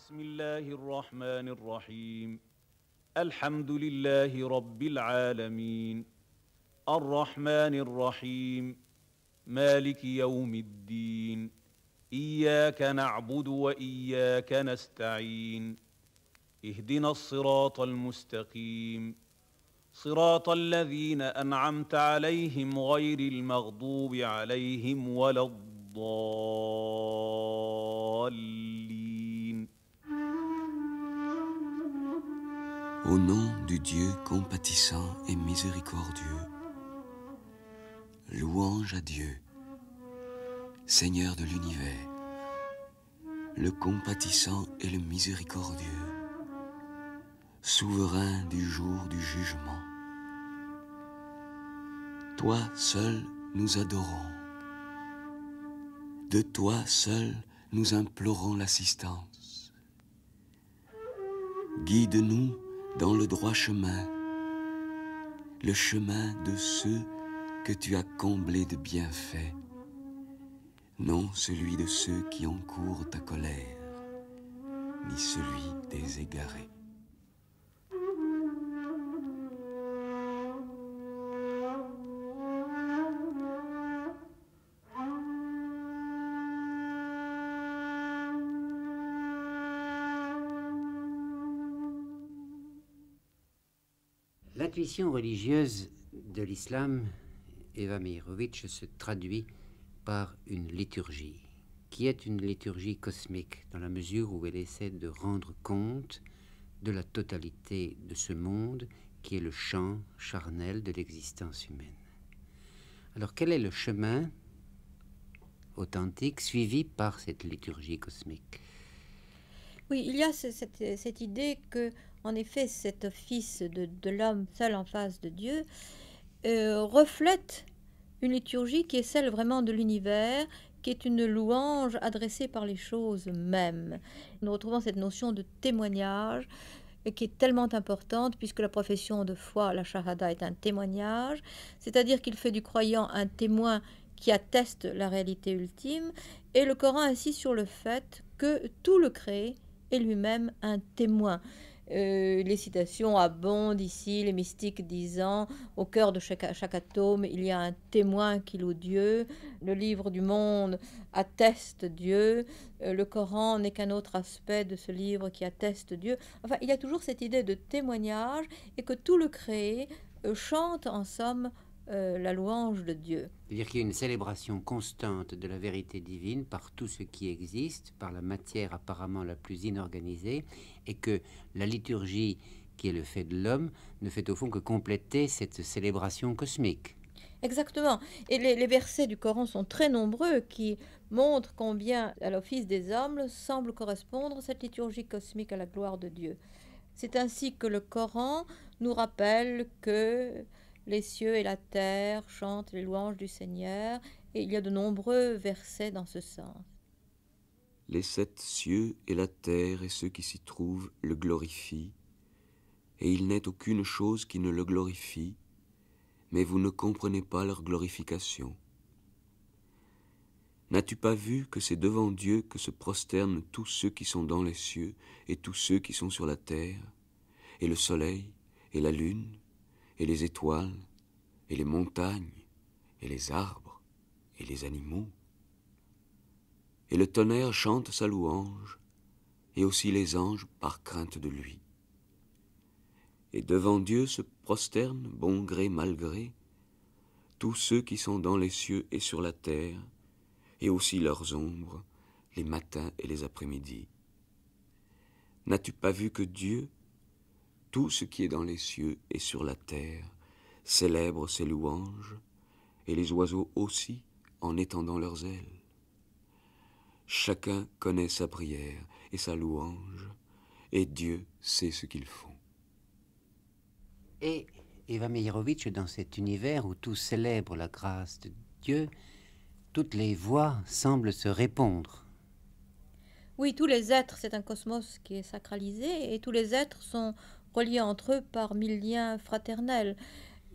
بسم الله الرحمن الرحيم الحمد لله رب العالمين الرحمن الرحيم مالك يوم الدين اياك نعبد واياك نستعين اهدنا الصراط المستقيم صراط الذين انعمت عليهم غير المغضوب عليهم ولا الضالين Au nom du Dieu compatissant et miséricordieux, louange à Dieu, Seigneur de l'univers, le compatissant et le miséricordieux, souverain du jour du jugement. Toi seul nous adorons, de toi seul nous implorons l'assistance. Guide-nous dans le droit chemin, le chemin de ceux que tu as comblés de bienfaits, non celui de ceux qui encourent ta colère, ni celui des égarés. religieuse de l'islam, Eva Meirovitch, se traduit par une liturgie, qui est une liturgie cosmique, dans la mesure où elle essaie de rendre compte de la totalité de ce monde qui est le champ charnel de l'existence humaine. Alors quel est le chemin authentique suivi par cette liturgie cosmique Oui, il y a cette idée que en effet, cet office de, l'homme seul en face de Dieu euh, reflète une liturgie qui est celle vraiment de l'univers, qui est une louange adressée par les choses mêmes. Nous retrouvons cette notion de témoignage qui est tellement importante puisque la profession de foi, la shahada, est un témoignage, c'est-à-dire qu'il fait du croyant un témoin qui atteste la réalité ultime, et le Coran insiste sur le fait que tout le créé est lui-même un témoin. Euh, les citations abondent ah ici, les mystiques disant Au cœur de chaque, atome, il y a un témoin qui loue Dieu. Le livre du monde atteste Dieu. Euh, le Coran n'est qu'un autre aspect de ce livre qui atteste Dieu. Enfin, il y a toujours cette idée de témoignage et que tout le créé euh, chante en somme euh, la louange de Dieu. C'est-à-dire qu'il y a une célébration constante de la vérité divine par tout ce qui existe, par la matière apparemment la plus inorganisée, et que la liturgie, qui est le fait de l'homme, ne fait au fond que compléter cette célébration cosmique. Exactement. Et les versets du Coran sont très nombreux qui montrent combien à l'office des hommes semble correspondre cette liturgie cosmique à la gloire de Dieu. C'est ainsi que le Coran nous rappelle que les cieux et la terre chantent les louanges du Seigneur, et il y a de nombreux versets dans ce sens. Les sept cieux et la terre et ceux qui s'y trouvent le glorifient, et il n'est aucune chose qui ne le glorifie, mais vous ne comprenez pas leur glorification. N'as-tu pas vu que c'est devant Dieu que se prosternent tous ceux qui sont dans les cieux et tous ceux qui sont sur la terre, et le soleil, et la lune, et les étoiles, et les montagnes, et les arbres, et les animaux. Et le tonnerre chante sa louange, et aussi les anges par crainte de lui. Et devant Dieu se prosternent, bon gré, mal gré, tous ceux qui sont dans les cieux et sur la terre, et aussi leurs ombres, les matins et les après-midi. N'as-tu pas vu que Dieu, tout ce qui est dans les cieux et sur la terre, Célèbre ses louanges, et les oiseaux aussi en étendant leurs ailes. Chacun connaît sa prière et sa louange, et Dieu sait ce qu'ils font. Et Eva Meirovitch, dans cet univers où tout célèbre la grâce de Dieu, toutes les voix semblent se répondre. Oui, tous les êtres, c'est un cosmos qui est sacralisé, et tous les êtres sont reliés entre eux par mille liens fraternels.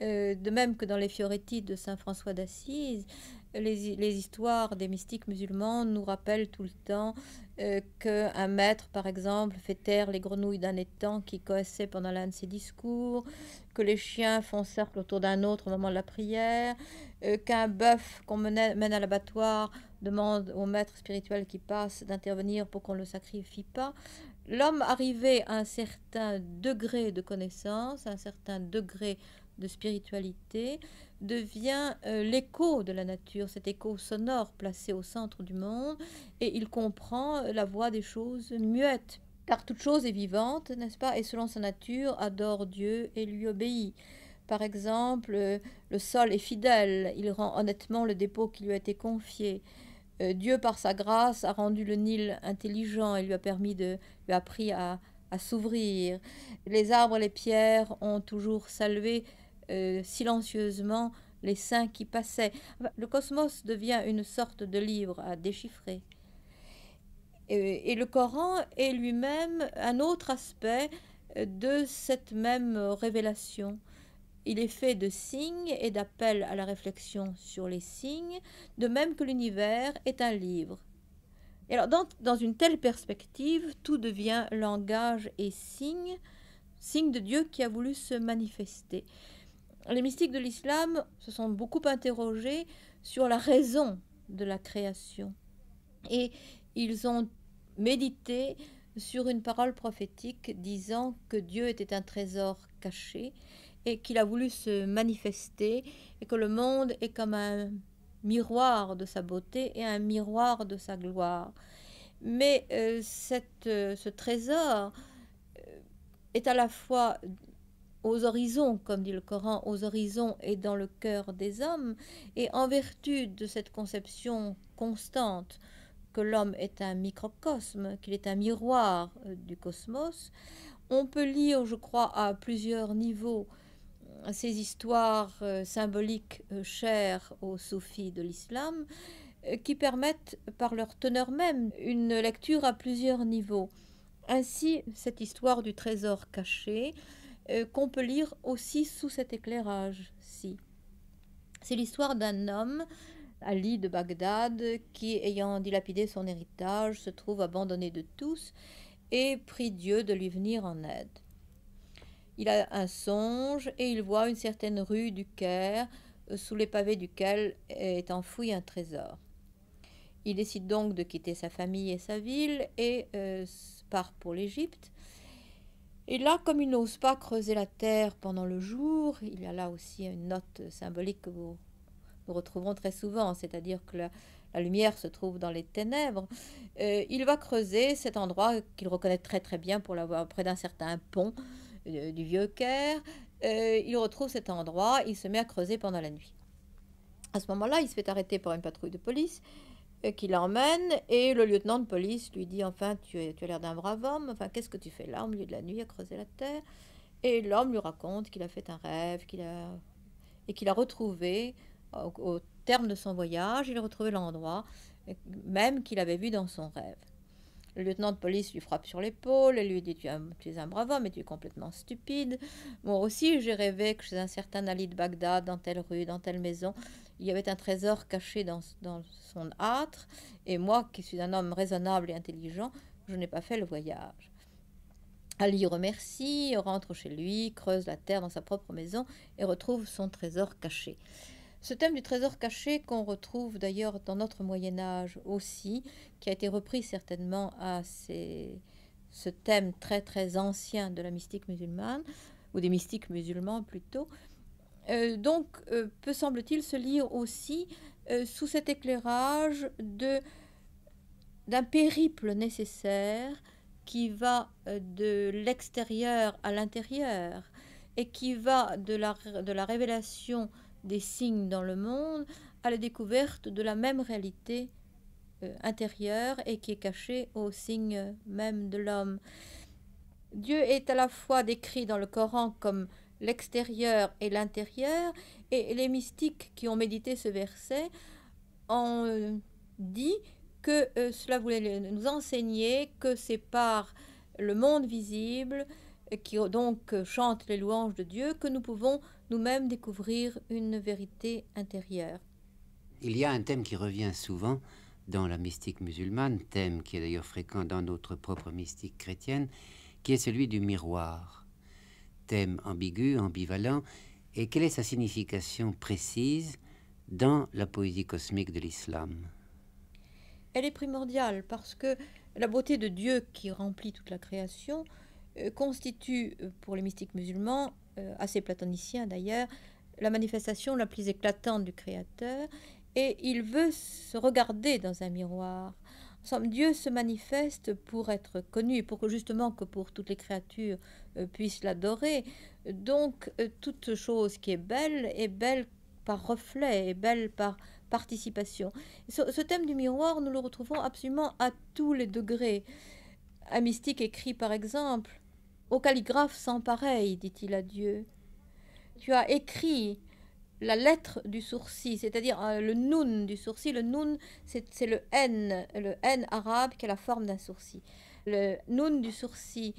Euh, de même que dans les Fioretti de Saint François d'Assise, les, histoires des mystiques musulmans nous rappellent tout le temps euh, que qu'un maître, par exemple, fait taire les grenouilles d'un étang qui coassaient pendant l'un de ses discours, que les chiens font cercle autour d'un autre au moment de la prière, euh, qu'un bœuf qu'on mène à l'abattoir demande au maître spirituel qui passe d'intervenir pour qu'on ne le sacrifie pas. L'homme arrivé à un certain degré de connaissance, à un certain degré de spiritualité devient euh, l'écho de la nature, cet écho sonore placé au centre du monde, et il comprend euh, la voix des choses muettes, car toute chose est vivante, n'est-ce pas, et selon sa nature adore Dieu et lui obéit. Par exemple, euh, le sol est fidèle, il rend honnêtement le dépôt qui lui a été confié. Dieu, par sa grâce, a rendu le Nil intelligent et lui a permis de, lui a appris à, à s'ouvrir. Les arbres, les pierres ont toujours salué euh, silencieusement les saints qui passaient. Le cosmos devient une sorte de livre à déchiffrer. Et, le Coran est lui-même un autre aspect de cette même révélation. Il est fait de signes et d'appels à la réflexion sur les signes, de même que l'univers est un livre. alors, dans, une telle perspective, tout devient langage et signe, signe de Dieu qui a voulu se manifester les mystiques de l'islam se sont beaucoup interrogés sur la raison de la création. Et ils ont médité sur une parole prophétique disant que Dieu était un trésor caché et qu'il a voulu se manifester et que le monde est comme un miroir de sa beauté et un miroir de sa gloire. Mais euh, cette, euh, ce trésor euh, est à la fois aux horizons, comme dit le Coran, aux horizons et dans le cœur des hommes, et en vertu de cette conception constante que l'homme est un microcosme, qu'il est un miroir euh, du cosmos, on peut lire, je crois, à plusieurs niveaux euh, ces histoires euh, symboliques chères aux soufis de l'islam, qui permettent par leur teneur même une lecture à plusieurs niveaux. Ainsi, cette histoire du trésor caché euh, qu'on peut lire aussi sous cet éclairage-ci. C'est l'histoire d'un homme, Ali de Bagdad, qui, ayant dilapidé son héritage, se trouve abandonné de tous et prie Dieu de lui venir en aide. Il a un songe et il voit une certaine rue du Caire, euh, sous les pavés duquel est enfoui un trésor. Il décide donc de quitter sa famille et sa ville et euh, part pour l'Égypte. Et là, comme il n'ose pas creuser la terre pendant le jour, il y a là aussi une note symbolique que nous retrouvons très souvent, c'est-à-dire que la, lumière se trouve dans les ténèbres, euh, il va creuser cet endroit qu'il reconnaît très très bien pour l'avoir près d'un certain pont euh, du vieux Caire. Euh, il retrouve cet endroit, il se met à creuser pendant la nuit. À ce moment-là, il se fait arrêter par une patrouille de police qui l'emmène et le lieutenant de police lui dit enfin tu, tu as l'air d'un brave homme, enfin qu'est-ce que tu fais là au milieu de la nuit à creuser la terre Et l'homme lui raconte qu'il a fait un rêve qu'il a et qu'il a retrouvé au, terme de son voyage, il a retrouvé l'endroit même qu'il avait vu dans son rêve. Le lieutenant de police lui frappe sur l'épaule et lui dit tu, es un brave homme et tu es complètement stupide. Moi aussi j'ai rêvé que chez un certain Ali de Bagdad, dans telle rue, dans telle maison, il y avait un trésor caché dans, son âtre, et moi, qui suis un homme raisonnable et intelligent, je n'ai pas fait le voyage. Ali remercie, rentre chez lui, creuse la terre dans sa propre maison et retrouve son trésor caché. Ce thème du trésor caché qu'on retrouve d'ailleurs dans notre Moyen Âge aussi, qui a été repris certainement à ces, ce thème très très ancien de la mystique musulmane, ou des mystiques musulmans plutôt, euh, donc, euh, peut semble-t-il se lire aussi euh, sous cet éclairage de d'un périple nécessaire qui va de l'extérieur à l'intérieur et qui va de la, de la révélation des signes dans le monde à la découverte de la même réalité intérieure et qui est cachée au signe même de l'homme. Dieu est à la fois décrit dans le Coran comme l'extérieur et l'intérieur. Et les mystiques qui ont médité ce verset ont euh, dit que euh, cela voulait nous enseigner que c'est par le monde visible euh, qui donc chante les louanges de Dieu que nous pouvons nous-mêmes découvrir une vérité intérieure. Il y a un thème qui revient souvent dans la mystique musulmane, thème qui est d'ailleurs fréquent dans notre propre mystique chrétienne, qui est celui du miroir thème ambigu, ambivalent, et quelle est sa signification précise dans la poésie cosmique de l'islam Elle est primordiale parce que la beauté de Dieu qui remplit toute la création euh, constitue euh, pour les mystiques musulmans, euh, assez platoniciens d'ailleurs, la manifestation la plus éclatante du Créateur et il veut se regarder dans un miroir. Dieu se manifeste pour être connu, pour que justement que pour toutes les créatures euh, puissent l'adorer. Donc euh, toute chose qui est belle est belle par reflet, est belle par participation. ce, thème du miroir, nous le retrouvons absolument à tous les degrés. Un mystique écrit par exemple, Au calligraphe sans pareil, dit-il à Dieu, tu as écrit la lettre du sourcil, c'est-à-dire euh, le noun du sourcil. Le noun, c'est le n, le n arabe qui est la forme d'un sourcil. Le noun du sourcil,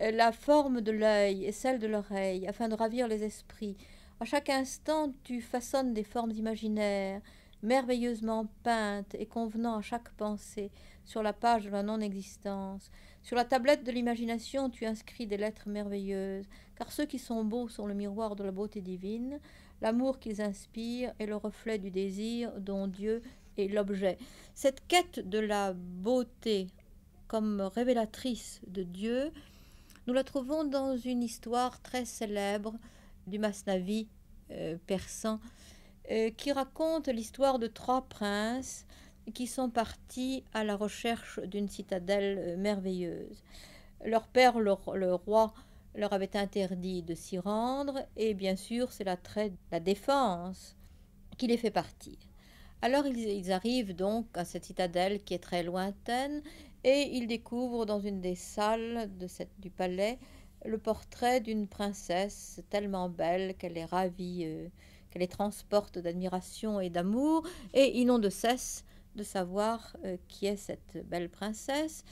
la forme de l'œil et celle de l'oreille, afin de ravir les esprits. À chaque instant, tu façonnes des formes imaginaires, merveilleusement peintes et convenant à chaque pensée, sur la page de la non-existence. Sur la tablette de l'imagination, tu inscris des lettres merveilleuses, car ceux qui sont beaux sont le miroir de la beauté divine. L'amour qu'ils inspirent est le reflet du désir dont Dieu est l'objet. Cette quête de la beauté comme révélatrice de Dieu, nous la trouvons dans une histoire très célèbre du Masnavi euh, persan euh, qui raconte l'histoire de trois princes qui sont partis à la recherche d'une citadelle euh, merveilleuse. Leur père, le roi, leur avait interdit de s'y rendre, et bien sûr c'est la défense, qui les fait partir. Alors ils, arrivent donc à cette citadelle qui est très lointaine, et ils découvrent dans une des salles de du palais le portrait d'une princesse tellement belle qu'elle est ravie, euh, qu'elle les transporte d'admiration et d'amour, et ils n'ont de cesse de savoir euh, qui est cette belle princesse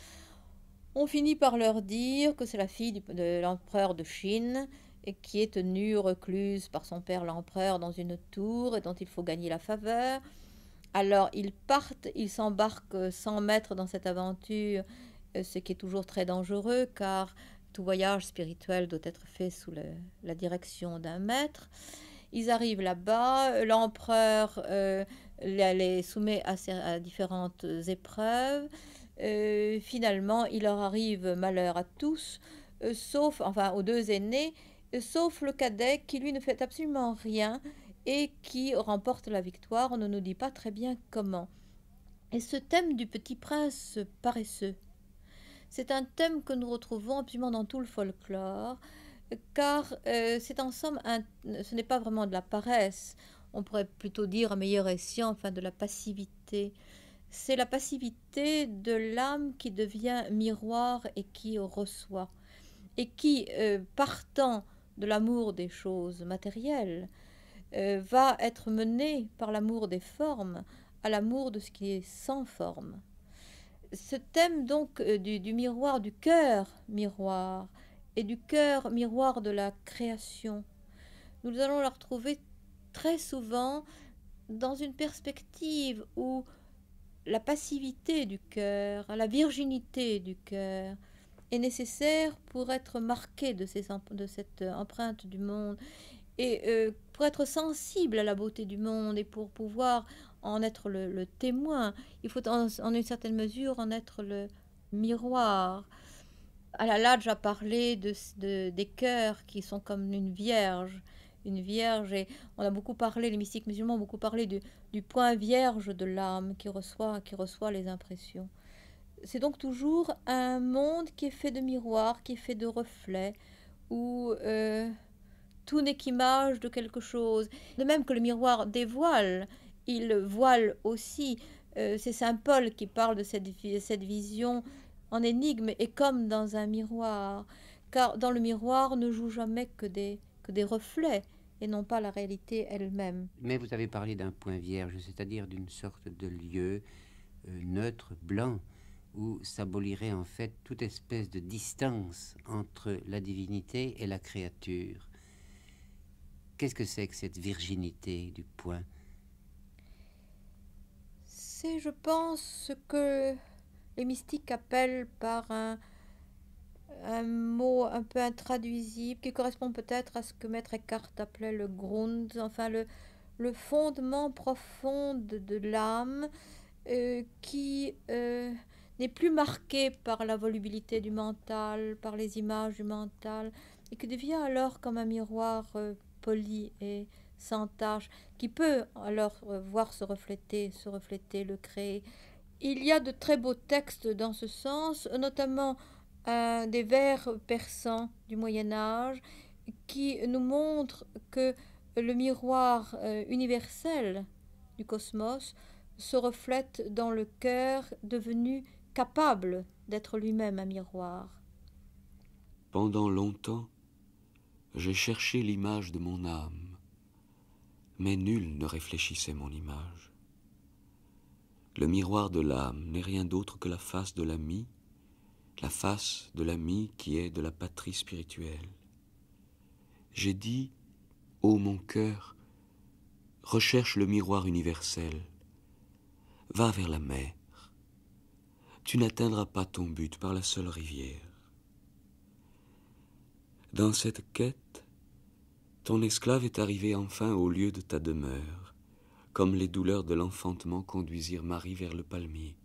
on finit par leur dire que c'est la fille de l'empereur de Chine et qui est tenue recluse par son père l'empereur dans une tour et dont il faut gagner la faveur. Alors ils partent, ils s'embarquent sans mettre dans cette aventure, euh, ce qui est toujours très dangereux car tout voyage spirituel doit être fait sous la direction d'un maître. Ils arrivent là-bas, l'empereur euh, les, soumet à différentes épreuves. Euh, finalement, il leur arrive malheur à tous, euh, sauf, enfin, aux deux aînés, euh, sauf le cadet qui, lui, ne fait absolument rien et qui remporte la victoire. On ne nous dit pas très bien comment. Et ce thème du petit prince paresseux, c'est un thème que nous retrouvons absolument dans tout le folklore, car c'est en somme, ce n'est pas vraiment de la paresse, on pourrait plutôt dire à meilleur escient, enfin de la passivité c'est la passivité de l'âme qui devient miroir et qui reçoit, et qui, euh, partant de l'amour des choses matérielles, euh, va être menée par l'amour des formes à l'amour de ce qui est sans forme. Ce thème donc euh, du, du, miroir, du cœur miroir, et du cœur miroir de la création, nous allons le retrouver très souvent dans une perspective où la passivité du cœur, la virginité du cœur est nécessaire pour être marqué de, cette empreinte du monde et euh, pour être sensible à la beauté du monde et pour pouvoir en être le, témoin, il faut en, une certaine mesure en être le miroir. Alalaj ah a parlé de, des cœurs qui sont comme une vierge une vierge. Et on a beaucoup parlé, les mystiques musulmans ont beaucoup parlé du, point vierge de l'âme qui reçoit, qui reçoit les impressions. C'est donc toujours un monde qui est fait de miroirs, qui est fait de reflets, où euh, tout n'est qu'image de quelque chose. De même que le miroir dévoile, il voile aussi. Euh, c'est Saint Paul qui parle de cette, cette vision en énigme et comme dans un miroir, car dans le miroir ne joue jamais que des, des reflets et non pas la réalité elle-même. Mais vous avez parlé d'un point vierge, c'est-à-dire d'une sorte de lieu euh, neutre, blanc, où s'abolirait en fait toute espèce de distance entre la divinité et la créature. Qu'est-ce que c'est que cette virginité du point C'est, je pense, ce que les mystiques appellent par un un mot un peu intraduisible qui correspond peut-être à ce que Maître Eckhart appelait le grund, enfin le, fondement profond de, l'âme euh, qui euh, n'est plus marqué par la volubilité du mental, par les images du mental, et qui devient alors comme un miroir euh, poli et sans tache, qui peut alors voir se refléter, se refléter, le créer. Il y a de très beaux textes dans ce sens, notamment des vers persans du Moyen Âge qui nous montre que le miroir euh, universel du cosmos se reflète dans le cœur devenu capable d'être lui-même un miroir. Pendant longtemps, j'ai cherché l'image de mon âme, mais nul ne réfléchissait mon image. Le miroir de l'âme n'est rien d'autre que la face de l'ami la face de l'ami qui est de la patrie spirituelle. J'ai dit, ô mon cœur, recherche le miroir universel, va vers la mer, tu n'atteindras pas ton but par la seule rivière. Dans cette quête, ton esclave est arrivé enfin au lieu de ta demeure, comme les douleurs de l'enfantement conduisirent Marie vers le palmier.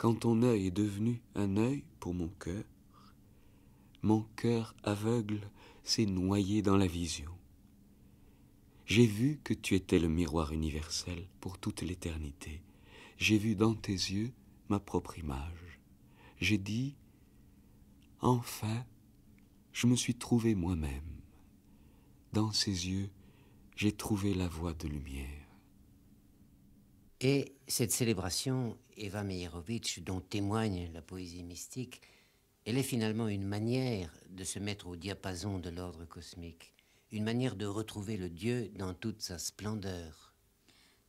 Quand ton œil est devenu un œil pour mon cœur, mon cœur aveugle s'est noyé dans la vision. J'ai vu que tu étais le miroir universel pour toute l'éternité. J'ai vu dans tes yeux ma propre image. J'ai dit, enfin, je me suis trouvé moi-même. Dans ses yeux, j'ai trouvé la voie de lumière. Et cette célébration, Eva Meirovitch, dont témoigne la poésie mystique, elle est finalement une manière de se mettre au diapason de l'ordre cosmique, une manière de retrouver le Dieu dans toute sa splendeur.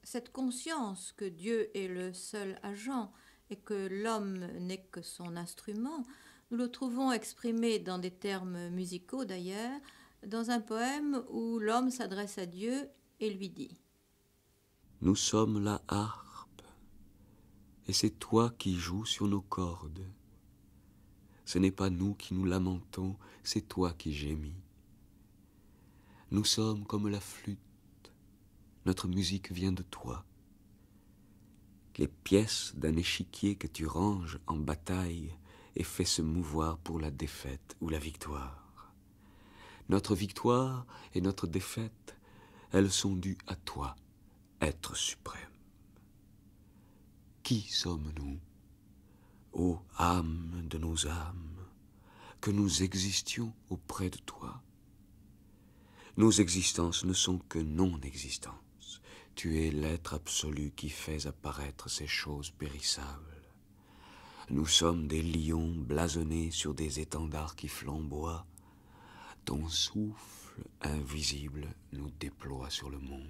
Cette conscience que Dieu est le seul agent et que l'homme n'est que son instrument, nous le trouvons exprimé dans des termes musicaux d'ailleurs, dans un poème où l'homme s'adresse à Dieu et lui dit nous sommes la harpe, et c'est toi qui joues sur nos cordes. Ce n'est pas nous qui nous lamentons, c'est toi qui gémis. Nous sommes comme la flûte, notre musique vient de toi. Les pièces d'un échiquier que tu ranges en bataille et fais se mouvoir pour la défaite ou la victoire. Notre victoire et notre défaite, elles sont dues à toi être suprême. Qui sommes-nous, ô âme de nos âmes, que nous existions auprès de toi Nos existences ne sont que non-existences. Tu es l'être absolu qui fait apparaître ces choses périssables. Nous sommes des lions blasonnés sur des étendards qui flamboient. Ton souffle invisible nous déploie sur le monde.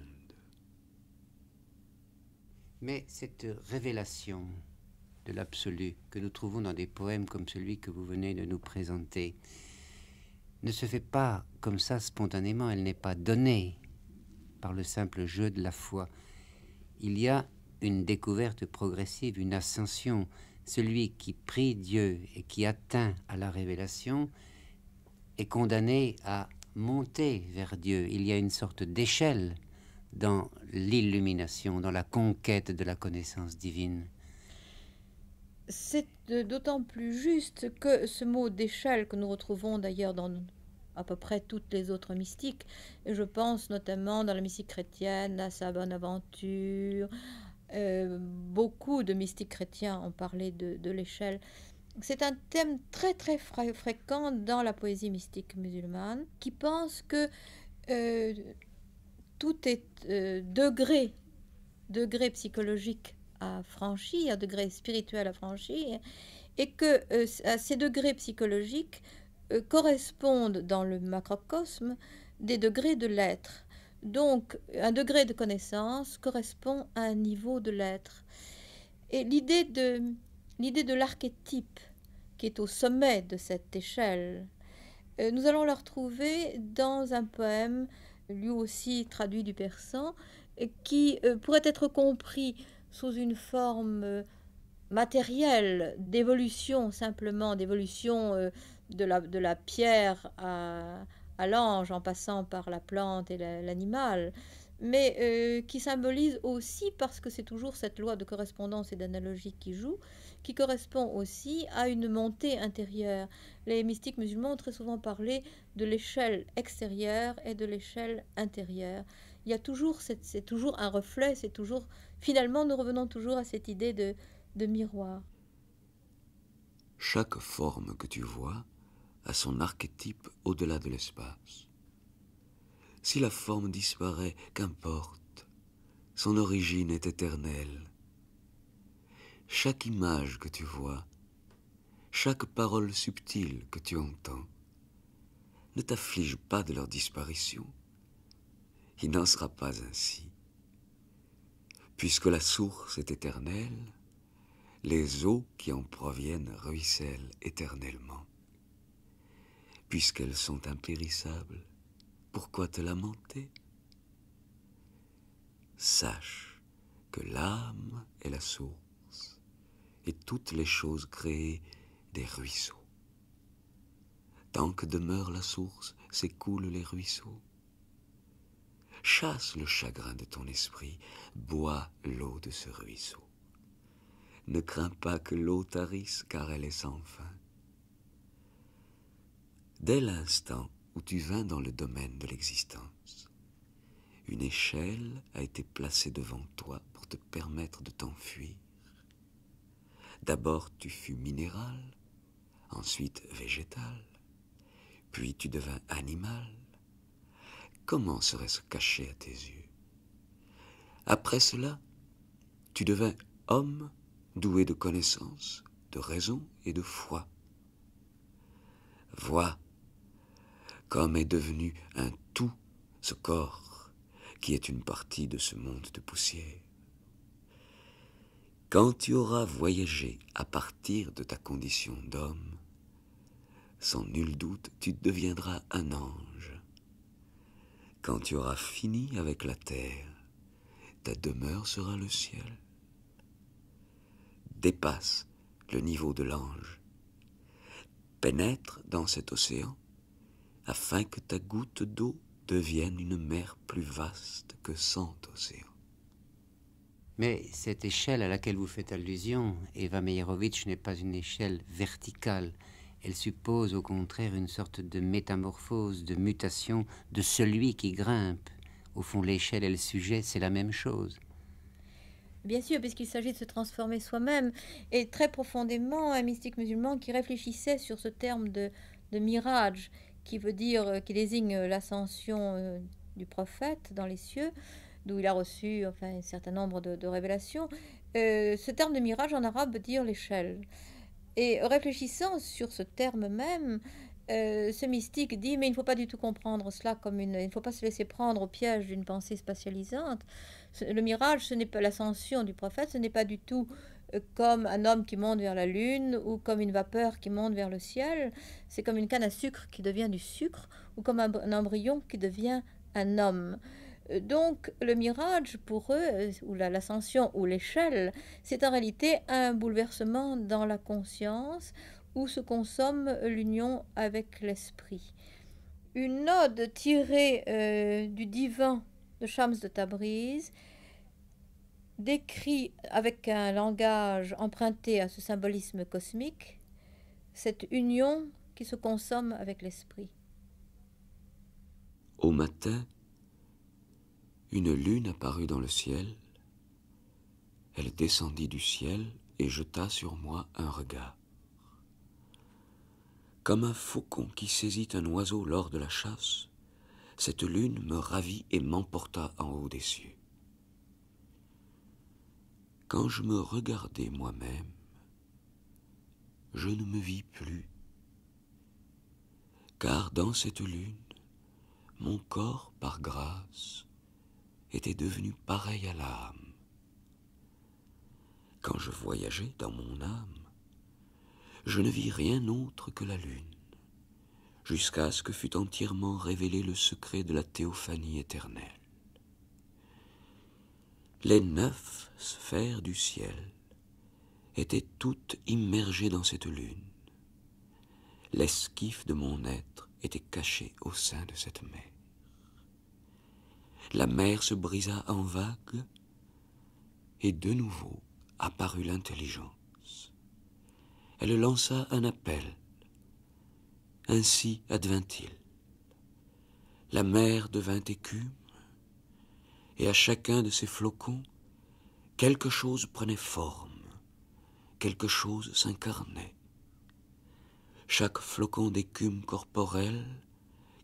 Mais cette révélation de l'absolu que nous trouvons dans des poèmes comme celui que vous venez de nous présenter ne se fait pas comme ça spontanément, elle n'est pas donnée par le simple jeu de la foi. Il y a une découverte progressive, une ascension. Celui qui prie Dieu et qui atteint à la révélation est condamné à monter vers Dieu. Il y a une sorte d'échelle dans l'illumination, dans la conquête de la connaissance divine. C'est euh, d'autant plus juste que ce mot d'échelle que nous retrouvons d'ailleurs dans à peu près toutes les autres mystiques, et je pense notamment dans la mystique chrétienne à sa bonne aventure, euh, beaucoup de mystiques chrétiens ont parlé de, de l'échelle. C'est un thème très très fréquent dans la poésie mystique musulmane qui pense que euh, tout est euh, degré, degré psychologique à franchir, degré spirituel à franchir, et que euh, ces degrés psychologiques euh, correspondent dans le macrocosme des degrés de l'être. Donc, un degré de connaissance correspond à un niveau de l'être. Et l'idée de l'idée de l'archétype qui est au sommet de cette échelle, nous allons la retrouver dans un poème lui aussi traduit du persan, qui euh, pourrait être compris sous une forme euh, matérielle d'évolution, simplement d'évolution euh, de, la, pierre à, l'ange en passant par la plante et l'animal, mais qui symbolise aussi, parce que c'est toujours cette loi de correspondance et d'analogie qui joue, qui correspond aussi à une montée intérieure. Les mystiques musulmans ont très souvent parlé de l'échelle extérieure et de l'échelle intérieure. Il y a toujours, c'est toujours un reflet, c'est toujours, finalement, nous revenons toujours à cette idée de, de miroir. Chaque forme que tu vois a son archétype au-delà de l'espace. Si la forme disparaît, qu'importe, son origine est éternelle chaque image que tu vois, chaque parole subtile que tu entends. Ne t'afflige pas de leur disparition. Il n'en sera pas ainsi. Puisque la source est éternelle, les eaux qui en proviennent ruissellent éternellement. Puisqu'elles sont impérissables, pourquoi te lamenter Sache que l'âme est la source et toutes les choses créées des ruisseaux. Tant que demeure la source, s'écoulent les ruisseaux. Chasse le chagrin de ton esprit, bois l'eau de ce ruisseau. Ne crains pas que l'eau tarisse, car elle est sans fin. Dès l'instant où tu vins dans le domaine de l'existence, une échelle a été placée devant toi pour te permettre de t'enfuir. D'abord tu fus minéral, ensuite végétal, puis tu devins animal. Comment serait-ce caché à tes yeux Après cela, tu devins homme doué de connaissance, de raison et de foi. Vois comme est devenu un tout ce corps qui est une partie de ce monde de poussière. Quand tu auras voyagé à partir de ta condition d'homme, sans nul doute tu deviendras un ange. Quand tu auras fini avec la terre, ta demeure sera le ciel. Dépasse le niveau de l'ange. Pénètre dans cet océan afin que ta goutte d'eau devienne une mer plus vaste que cent océans. Mais cette échelle à laquelle vous faites allusion, Eva Meirovitch, n'est pas une échelle verticale. Elle suppose au contraire une sorte de métamorphose, de mutation de celui qui grimpe. Au fond, l'échelle et le sujet, c'est la même chose. Bien sûr, puisqu'il s'agit de se transformer soi-même. Et très profondément, un mystique musulman qui réfléchissait sur ce terme de, mirage, qui veut dire, euh, qui désigne l'ascension euh, du prophète dans les cieux, d'où il a reçu enfin, un certain nombre de, révélations. Euh, ce terme de mirage en arabe veut dire l'échelle. Et réfléchissant sur ce terme même, euh, ce mystique dit mais il ne faut pas du tout comprendre cela comme une il ne faut pas se laisser prendre au piège d'une pensée spatialisante le mirage ce n'est pas l'ascension du prophète ce n'est pas du tout euh, comme un homme qui monte vers la lune ou comme une vapeur qui monte vers le ciel c'est comme une canne à sucre qui devient du sucre ou comme un embryon qui devient un homme euh, donc le mirage pour eux, euh, ou l'ascension ou l'échelle, c'est en réalité un bouleversement dans la conscience où se consomme l'union avec l'esprit. Une ode tirée euh, du divan de Shams de Tabriz décrit avec un langage emprunté à ce symbolisme cosmique cette union qui se consomme avec l'esprit. Au matin, une lune apparut dans le ciel. Elle descendit du ciel et jeta sur moi un regard. Comme un faucon qui saisit un oiseau lors de la chasse, cette lune me ravit et m'emporta en haut des cieux. Quand je me regardai moi-même, je ne me vis plus, car dans cette lune, mon corps par grâce était devenu pareil à l'âme. Quand je voyageais dans mon âme, je ne vis rien autre que la lune, jusqu'à ce que fût entièrement révélé le secret de la théophanie éternelle. Les neuf sphères du ciel étaient toutes immergées dans cette lune. L'esquif de mon être était caché au sein de cette mer. La mer se brisa en vagues, et de nouveau apparut l'intelligence. Elle lança un appel. Ainsi advint-il. La mer devint écume, et à chacun de ses flocons, quelque chose prenait forme, quelque chose s'incarnait. Chaque flocon d'écume corporelle,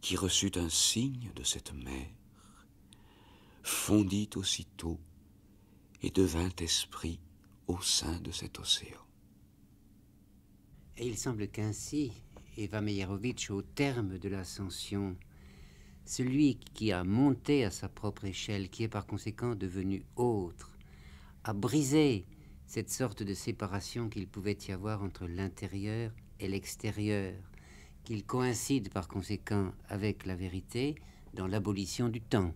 qui reçut un signe de cette mer, fondit aussitôt et devint esprit au sein de cet océan. Et il semble qu'ainsi, Eva Meyerovitch, au terme de l'ascension, celui qui a monté à sa propre échelle, qui est par conséquent devenu autre, a brisé cette sorte de séparation qu'il pouvait y avoir entre l'intérieur et l'extérieur, qu'il coïncide par conséquent avec la vérité dans l'abolition du temps.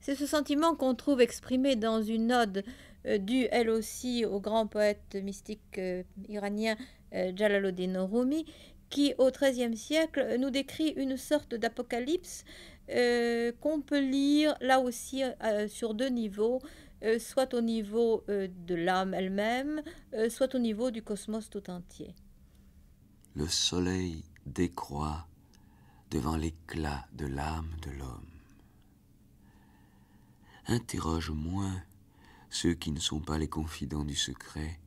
C'est ce sentiment qu'on trouve exprimé dans une ode euh, due elle aussi au grand poète mystique euh, iranien euh, Jalaluddin romi Rumi, qui au XIIIe siècle nous décrit une sorte d'apocalypse qu'on peut lire là aussi sur deux niveaux, soit au niveau de l'âme elle-même, soit au niveau du cosmos tout entier. Le soleil décroît devant l'éclat de l'âme de l'homme. Interroge moins ceux qui ne sont pas les confidents du secret,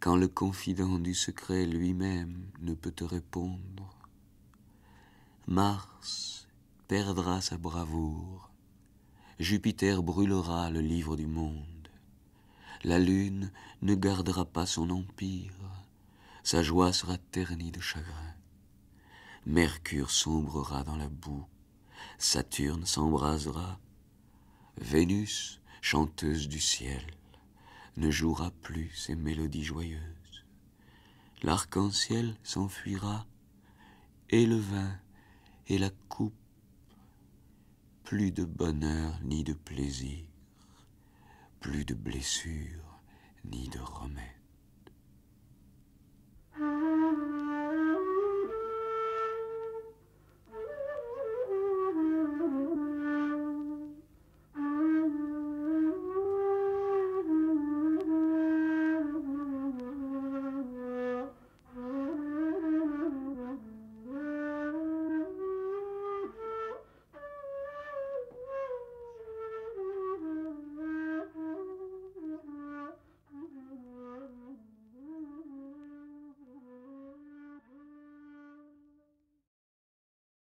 quand le confident du secret lui-même ne peut te répondre. Mars perdra sa bravoure, Jupiter brûlera le livre du monde, la Lune ne gardera pas son empire, sa joie sera ternie de chagrin. Mercure sombrera dans la boue, Saturne s'embrasera, Vénus, chanteuse du ciel, ne jouera plus ses mélodies joyeuses. L'arc-en-ciel s'enfuira, et le vin, et la coupe, plus de bonheur ni de plaisir, plus de blessure ni de remède.